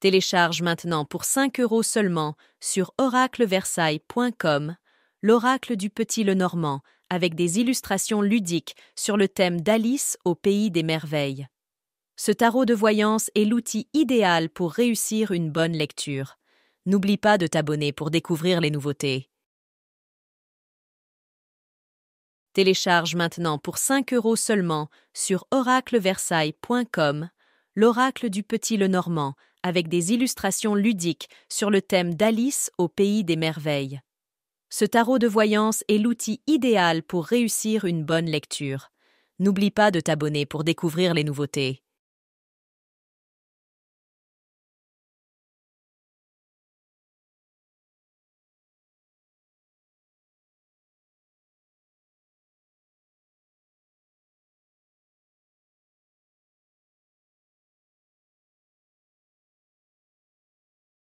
Télécharge maintenant pour 5 euros seulement sur oracleversailles.com l'oracle du petit Lenormand avec des illustrations ludiques sur le thème d'Alice au pays des merveilles. Ce tarot de voyance est l'outil idéal pour réussir une bonne lecture. N'oublie pas de t'abonner pour découvrir les nouveautés. Télécharge maintenant pour 5 euros seulement sur oracleversailles.com l'oracle du petit Lenormand, avec des illustrations ludiques sur le thème d'Alice au pays des merveilles. Ce tarot de voyance est l'outil idéal pour réussir une bonne lecture. N'oublie pas de t'abonner pour découvrir les nouveautés.